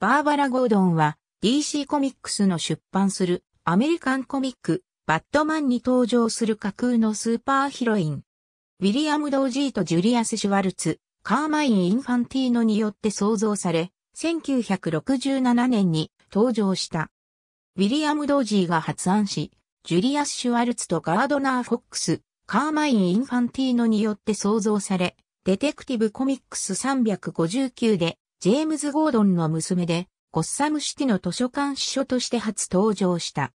バーバラ・ゴードンは DC コミックスの出版するアメリカンコミック、バットマンに登場する架空のスーパーヒロイン。ウィリアム・ドージーとジュリアス・シュワルツ、カーマイン・インファンティーノによって創造され、1967年に登場した。ウィリアム・ドージーが発案し、ジュリアス・シュワルツとガードナー・フォックス、カーマイン・インファンティーノによって創造され、デテクティブ・コミックス359でジェームズ・ゴードンの娘で、ゴッサムシティの図書館司書として初登場した。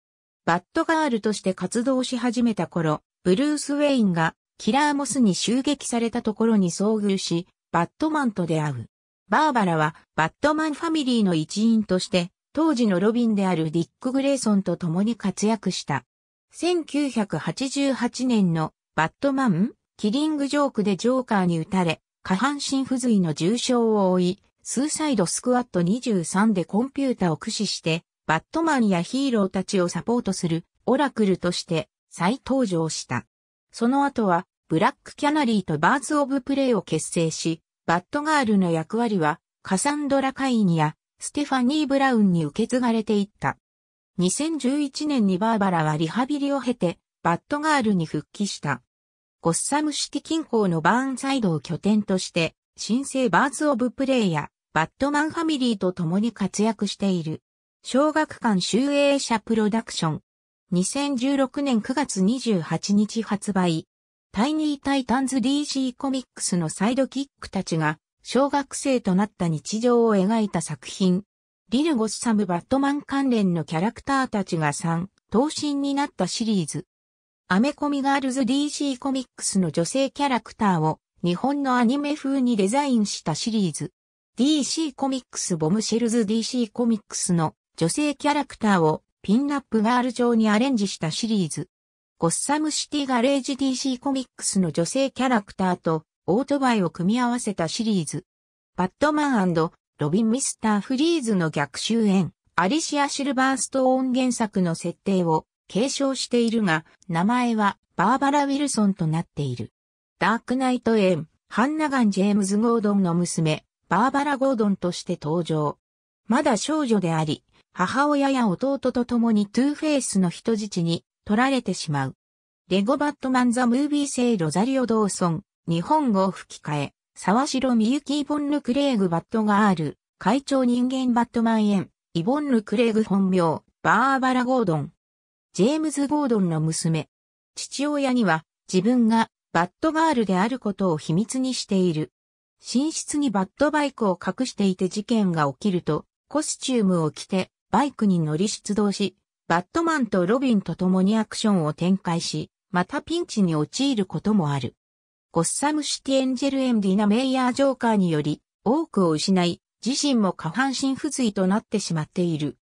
バッドガールとして活動し始めた頃、ブルース・ウェインがキラーモスに襲撃されたところに遭遇し、バットマンと出会う。バーバラはバットマンファミリーの一員として、当時のロビンであるディック・グレイソンと共に活躍した。1988年のバットマンキリングジョークでジョーカーに撃たれ、下半身不随の重傷を負い、スーサイドスクワット23でコンピュータを駆使して、バットマンやヒーローたちをサポートするオラクルとして再登場した。その後は、ブラックキャナリーとバーズ・オブ・プレイを結成し、バットガールの役割は、カサンドラ・カイニやステファニー・ブラウンに受け継がれていった。2011年にバーバラはリハビリを経て、バットガールに復帰した。ゴッサムシティ近郊のバーンサイドを拠点として、新生バーズ・オブ・プレイやバットマンファミリーと共に活躍している。小学館集英社プロダクション。2016年9月28日発売。タイニータイタンズ DC コミックスのサイドキックたちが小学生となった日常を描いた作品。リルゴスサムバットマン関連のキャラクターたちが3、等身になったシリーズ。アメコミガールズ DC コミックスの女性キャラクターを日本のアニメ風にデザインしたシリーズ。DC コミックスボムシェルズ DC コミックスの女性キャラクターをピンナップガール上にアレンジしたシリーズ。ゴッサムシティガレージ DC コミックスの女性キャラクターとオートバイを組み合わせたシリーズ。バットマンロビン・ミスター・フリーズの逆襲演、アリシア・シルバーストーン原作の設定を継承しているが、名前はバーバラ・ウィルソンとなっている。ダークナイト・エン、ハンナガン・ジェームズ・ゴードンの娘、バーバラ・ゴードンとして登場。まだ少女であり、母親や弟と共にトゥーフェイスの人質に取られてしまう。レゴバットマン・ザ・ムービー製ロザリオ・ドーソン、日本語吹き替え、沢城みゆきイボンヌ・クレーグ・バットガール、会長人間バットマンン、イボンヌ・クレーグ本名、バーバラ・ゴードン。ジェームズ・ゴードンの娘。父親には自分がバットガールであることを秘密にしている。寝室にバットバイクを隠していて事件が起きると、コスチュームを着て、バイクに乗り出動し、バットマンとロビンと共にアクションを展開し、またピンチに陥ることもある。ゴッサムシティエンジェルエンディナメイヤージョーカーにより、多くを失い、自身も下半身不随となってしまっている。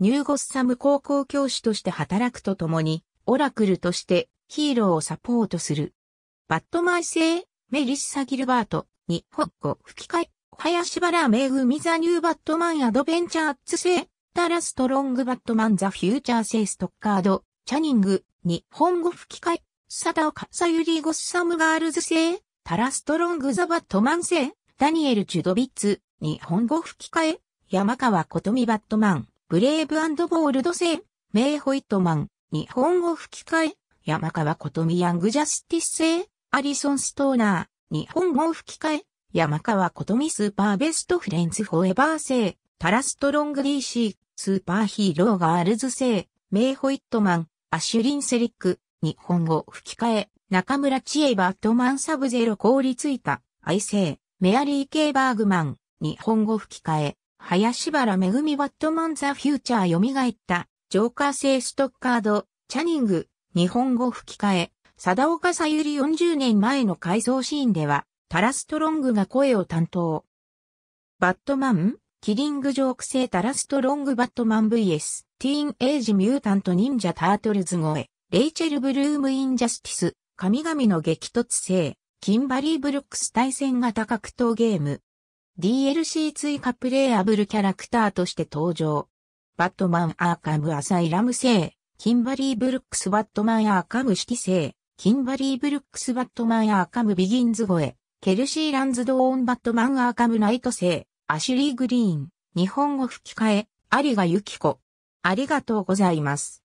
ニューゴッサム高校教師として働くとともに、オラクルとしてヒーローをサポートする。バットマン製メリッサ・ギルバート、日本語吹き替え、林原めぐみザニューバットマンアドベンチャーツセタラストロングバットマンザフューチャーセイストッカード、チャニング、日本語吹き替え、サダオカサユリゴッサムガールズ製、タラストロングザバットマン製、ダニエル・チュドビッツ、日本語吹き替え、山川琴美バットマン、ブレイブボールド製、メイ・ホイットマン、日本語吹き替え、山川琴美ヤング・ジャスティス製、アリソン・ストーナー、日本語吹き替え、山川琴美スーパーベストフレンズフォーエバー製、タラストロング DC、スーパーヒーローガールズ製、メイホイットマン、アシュリンセリック、日本語吹き替え、中村知恵バットマンサブゼロ凍りついた、愛生、メアリー・ケイ・バーグマン、日本語吹き替え、林原めぐみバットマンザ・フューチャー蘇った、ジョーカー製ストッカード、チャニング、日本語吹き替え、貞岡さゆり40年前の回想シーンでは、タラストロングが声を担当。バットマン、キリングジョーク製タラストロングバットマン VS、ティーンエイジミュータント忍者タートルズ声、レイチェルブルームインジャスティス、神々の激突性、キンバリーブルックス対戦型格闘ゲーム。DLC 追加プレイアブルキャラクターとして登場。バットマンアーカムアサイラム製、キンバリーブルックスバットマンアーカムィ製、キンバリー・ブルックス・バットマン・アーカム・ビギンズ越え、ケルシー・ランズ・ドーン・バットマン・アーカム・ナイト星、アシュリー・グリーン、日本語吹き替え、有賀由紀子。ありがとうございます。